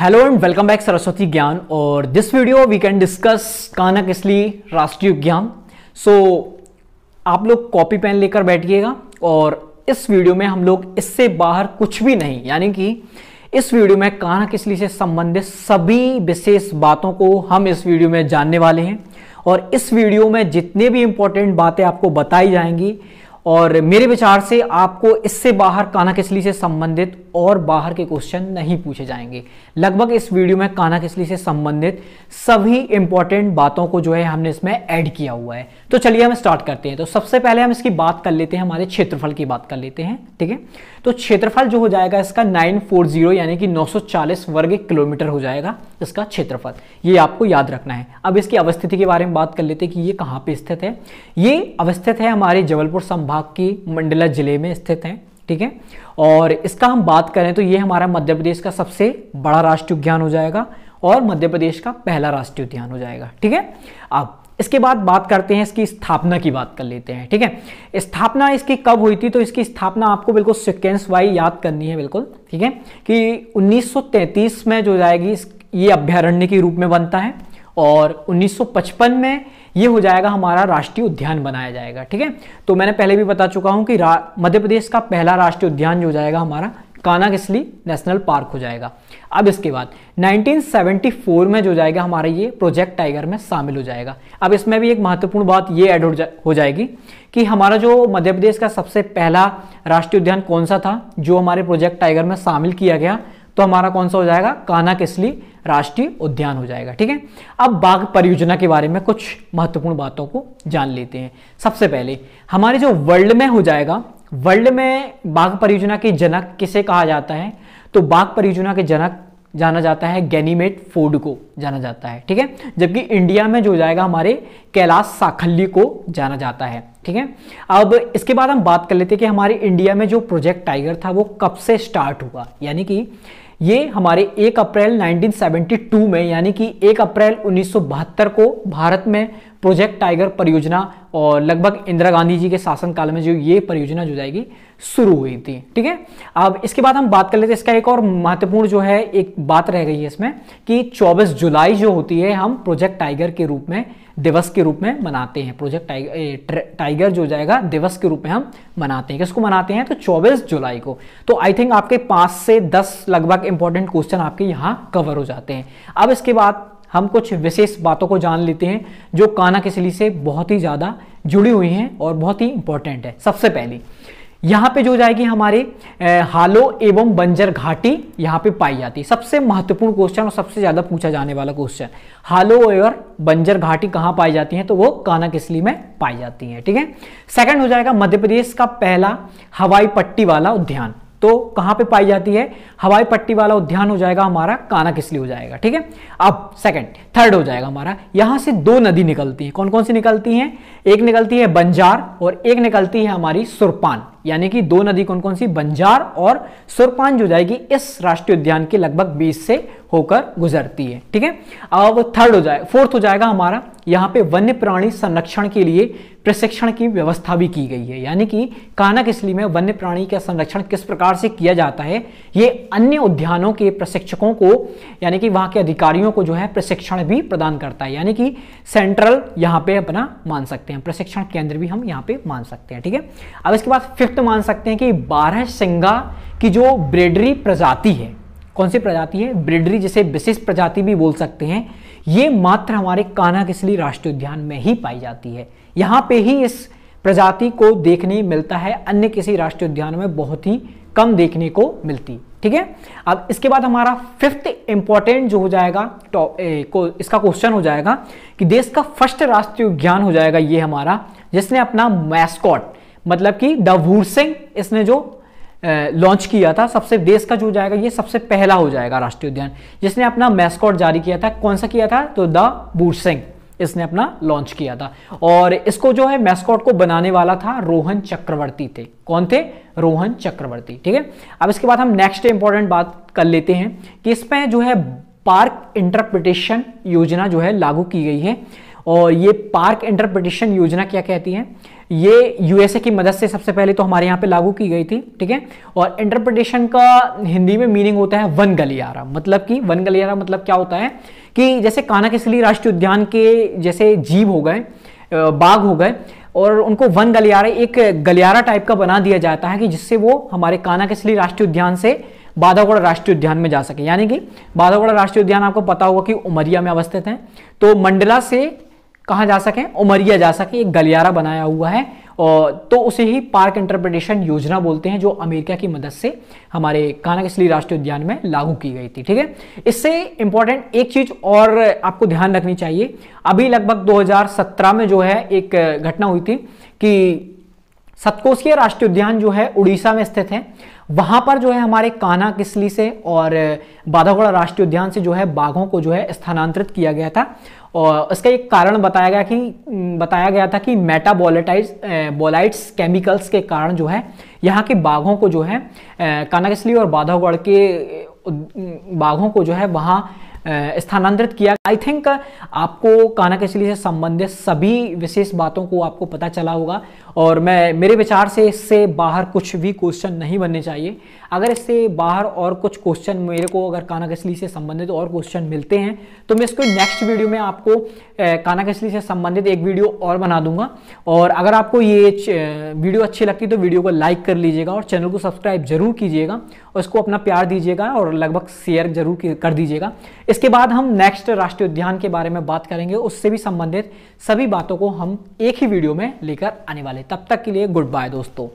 hello and welcome back Saraswati Gyan और this video we can discuss कानक इसलिए राष्ट्रीय ज्ञान सो आप लोग कॉपी पेन लेकर बैठिएगा और इस वीडियो में हम लोग इससे बाहर कुछ भी नहीं यानी कि इस वीडियो में कानक इसलिए से संबंधित सभी विशेष बातों को हम इस वीडियो में जानने वाले हैं और इस वीडियो में जितने भी इंपॉर्टेंट बातें आपको बताई जाएंगी और मेरे विचार से आपको इससे बाहर काना किसली से संबंधित और बाहर के क्वेश्चन नहीं पूछे जाएंगे लगभग इस वीडियो में काना किसली से संबंधित सभी इंपॉर्टेंट बातों को जो है हमने इसमें ऐड किया हुआ है तो चलिए हम स्टार्ट करते हैं तो सबसे पहले हम इसकी बात कर लेते हैं हमारे क्षेत्रफल की बात कर लेते हैं ठीक है तो क्षेत्रफल जो हो जाएगा इसका नाइन यानी कि नौ वर्ग किलोमीटर हो जाएगा इसका क्षेत्रफल ये आपको याद रखना है अब इसकी अवस्थिति के बारे में बात कर लेते हैं कि ये कहाँ पर स्थित है ये अवस्थित है हमारे जबलपुर संभाग संभाग की मंडला जिले में स्थित हैं ठीक है और इसका हम बात करें तो ये हमारा मध्य प्रदेश का सबसे बड़ा राष्ट्रीय उद्यान हो जाएगा और मध्य प्रदेश का पहला राष्ट्रीय उद्यान हो जाएगा ठीक है अब इसके बाद बात करते हैं इसकी स्थापना की बात कर लेते हैं ठीक है स्थापना इसकी कब हुई थी तो इसकी स्थापना आपको बिल्कुल सिक्वेंस वाई याद करनी है बिल्कुल ठीक है कि 1933 में जो जाएगी ये अभ्यारण्य के रूप में बनता है और 1955 में ये हो जाएगा हमारा राष्ट्रीय उद्यान बनाया जाएगा ठीक है तो मैंने पहले भी बता चुका हूं कि मध्य प्रदेश का पहला राष्ट्रीय उद्यान जो हो जाएगा हमारा काना किसली नेशनल पार्क हो जाएगा अब इसके बाद 1974 में जो जाएगा हमारा ये प्रोजेक्ट टाइगर में शामिल हो जाएगा अब इसमें भी एक महत्वपूर्ण बात ये ऐड हो, हो जाएगी कि हमारा जो मध्य प्रदेश का सबसे पहला राष्ट्रीय उद्यान कौन सा था जो हमारे प्रोजेक्ट टाइगर में शामिल किया गया तो हमारा कौन सा हो जाएगा काना किसली राष्ट्रीय उद्यान हो जाएगा ठीक है अब बाघ परियोजना के बारे में कुछ महत्वपूर्ण बातों को जान लेते हैं सबसे पहले हमारे जो वर्ल्ड में हो जाएगा वर्ल्ड में बाघ परियोजना के जनक किसे कहा जाता है तो बाघ परियोजना के जनक जाना जाता है गैनीमेट फोर्ड को जाना जाता है ठीक है जबकि इंडिया में जो जाएगा हमारे कैलाश साखल्ली को जाना जाता है ठीक है अब इसके बाद हम बात कर लेते हैं कि हमारे इंडिया में जो प्रोजेक्ट टाइगर था वो कब से स्टार्ट हुआ यानी कि ये हमारे 1 अप्रैल 1972 में यानी कि 1 अप्रैल 1972 को भारत में प्रोजेक्ट टाइगर परियोजना और लगभग इंदिरा गांधी जी के शासनकाल में जो ये परियोजना जो जाएगी शुरू हुई थी ठीक है अब इसके बाद हम बात कर लेते हैं इसका एक और महत्वपूर्ण जो है एक बात रह गई है इसमें कि 24 जुलाई जो होती है हम प्रोजेक्ट टाइगर के रूप में दिवस के रूप में मनाते हैं प्रोजेक्ट टाइगर टाइगर जो जाएगा दिवस के रूप में हम मनाते हैं किसको मनाते हैं तो 24 जुलाई को तो आई थिंक आपके पाँच से दस लगभग इंपॉर्टेंट क्वेश्चन आपके यहाँ कवर हो जाते हैं अब इसके बाद हम कुछ विशेष बातों को जान लेते हैं जो काना किसली से बहुत ही ज़्यादा जुड़ी हुई हैं और बहुत ही इंपॉर्टेंट है सबसे पहली यहाँ पे जो जाएगी हमारी हालो एवं बंजर घाटी यहाँ पे पाई जाती है सबसे महत्वपूर्ण क्वेश्चन और सबसे ज़्यादा पूछा जाने वाला क्वेश्चन हालो और बंजर घाटी कहाँ पाई जाती है तो वो काना किसली में पाई जाती है ठीक है सेकंड हो जाएगा मध्य प्रदेश का पहला हवाई पट्टी वाला उद्यान तो कहां पे पाई जाती है हवाई पट्टी वाला उद्यान हो जाएगा हमारा काना किसली हो जाएगा ठीक है अब सेकंड थर्ड हो जाएगा हमारा यहां से दो नदी निकलती है कौन कौन सी निकलती है एक निकलती है बंजार और एक निकलती है हमारी सुरपान यानी कि दो नदी कौन कौन सी बंजार और सुरपान जो जाएगी इस राष्ट्रीय उद्यान के लगभग बीस से होकर गुजरती है ठीक है अब थर्ड हो जाए फोर्थ हो जाएगा हमारा यहाँ पे वन्य प्राणी संरक्षण के लिए प्रशिक्षण की व्यवस्था भी की गई है यानी कि काना किसली में वन्य प्राणी का संरक्षण किस प्रकार से किया जाता है ये अन्य उद्यानों के प्रशिक्षकों को यानी कि वहाँ के अधिकारियों को जो है प्रशिक्षण भी प्रदान करता है यानी कि सेंट्रल यहाँ पे अपना मान सकते हैं प्रशिक्षण केंद्र भी हम यहाँ पे मान सकते हैं ठीक है अब इसके बाद फिफ्थ मान सकते हैं कि बारह सिंगा की जो ब्रेडरी प्रजाति है कौन सी प्रजाति है ब्रिडरी जिसे विशिष्ट प्रजाति भी बोल सकते हैं ये मात्र हमारे कान्हा किसली राष्ट्रीय उद्यान में ही पाई जाती है यहाँ पे ही इस प्रजाति को देखने मिलता है अन्य किसी राष्ट्रीय उद्यान में बहुत ही कम देखने को मिलती ठीक है अब इसके बाद हमारा फिफ्थ इंपॉर्टेंट जो हो जाएगा तो, ए, को इसका क्वेश्चन हो जाएगा कि देश का फर्स्ट राष्ट्रीय उद्यान हो जाएगा ये हमारा जिसने अपना मैस्कॉट मतलब कि द वूरसिंग इसने जो लॉन्च किया था सबसे देश का जो जाएगा ये सबसे पहला हो जाएगा राष्ट्रीय उद्यान जिसने अपना मैस्कॉट जारी किया था कौन सा किया था तो द बूरसिंग इसने अपना लॉन्च किया था और इसको जो है मैस्कॉट को बनाने वाला था रोहन चक्रवर्ती थे कौन थे रोहन चक्रवर्ती ठीक है अब इसके बाद हम नेक्स्ट इंपॉर्टेंट बात कर लेते हैं कि इसमें जो है पार्क इंटरप्रिटेशन योजना जो है लागू की गई है और ये पार्क इंटरप्रिटेशन योजना क्या कहती है ये यूएसए की मदद से सबसे पहले तो हमारे यहाँ पे लागू की गई थी ठीक है और इंटरप्रिटेशन का हिंदी में मीनिंग होता है वन गलियारा मतलब कि वन गलियारा मतलब क्या होता है कि जैसे काना किसली राष्ट्रीय उद्यान के जैसे जीव हो गए बाघ हो गए और उनको वन गलियारा एक गलियारा टाइप का बना दिया जाता है कि जिससे वो हमारे काना किसली राष्ट्रीय उद्यान से बाधागोड़ा राष्ट्रीय उद्यान में जा सके यानी कि बाधागोड़ा राष्ट्रीय उद्यान आपको पता होगा कि उमरिया में अवस्थित है तो मंडला से कहाँ जा सकें उमरिया जा सकें एक गलियारा बनाया हुआ है और तो उसे ही पार्क इंटरप्रिटेशन योजना बोलते हैं जो अमेरिका की मदद से हमारे कानाकसली राष्ट्रीय उद्यान में लागू की गई थी ठीक है इससे इंपॉर्टेंट एक चीज और आपको ध्यान रखनी चाहिए अभी लगभग 2017 में जो है एक घटना हुई थी कि सतकोसिया राष्ट्रीय उद्यान जो है उड़ीसा में स्थित है वहां पर जो है हमारे काना किसली से और बाधागोड़ा राष्ट्रीय उद्यान से जो है बाघों को जो है स्थानांतरित किया गया था और इसका एक कारण बताया गया कि बताया गया था कि मेटाबोलेटाइज बोलाइट्स केमिकल्स के कारण जो है यहाँ के बाघों को जो है काना किसली और बाधागढ़ के बाघों को जो है वहाँ स्थानांतरित किया आई थिंक आपको काना किसली से संबंधित सभी विशेष बातों को आपको पता चला होगा और मैं मेरे विचार से इससे बाहर कुछ भी क्वेश्चन नहीं बनने चाहिए अगर इससे बाहर और कुछ क्वेश्चन मेरे को अगर काना कसली से संबंधित और क्वेश्चन मिलते हैं तो मैं इसको नेक्स्ट वीडियो में आपको काना कसली से संबंधित एक वीडियो और बना दूंगा और अगर आपको ये वीडियो अच्छी लगती तो वीडियो को लाइक कर लीजिएगा और चैनल को सब्सक्राइब जरूर कीजिएगा और इसको अपना प्यार दीजिएगा और लगभग शेयर जरूर कर दीजिएगा इसके बाद हम नेक्स्ट राष्ट्रीय उद्यान के बारे में बात करेंगे उससे भी संबंधित सभी बातों को हम एक ही वीडियो में लेकर आने वाले तब तक के लिए गुड बाय दोस्तों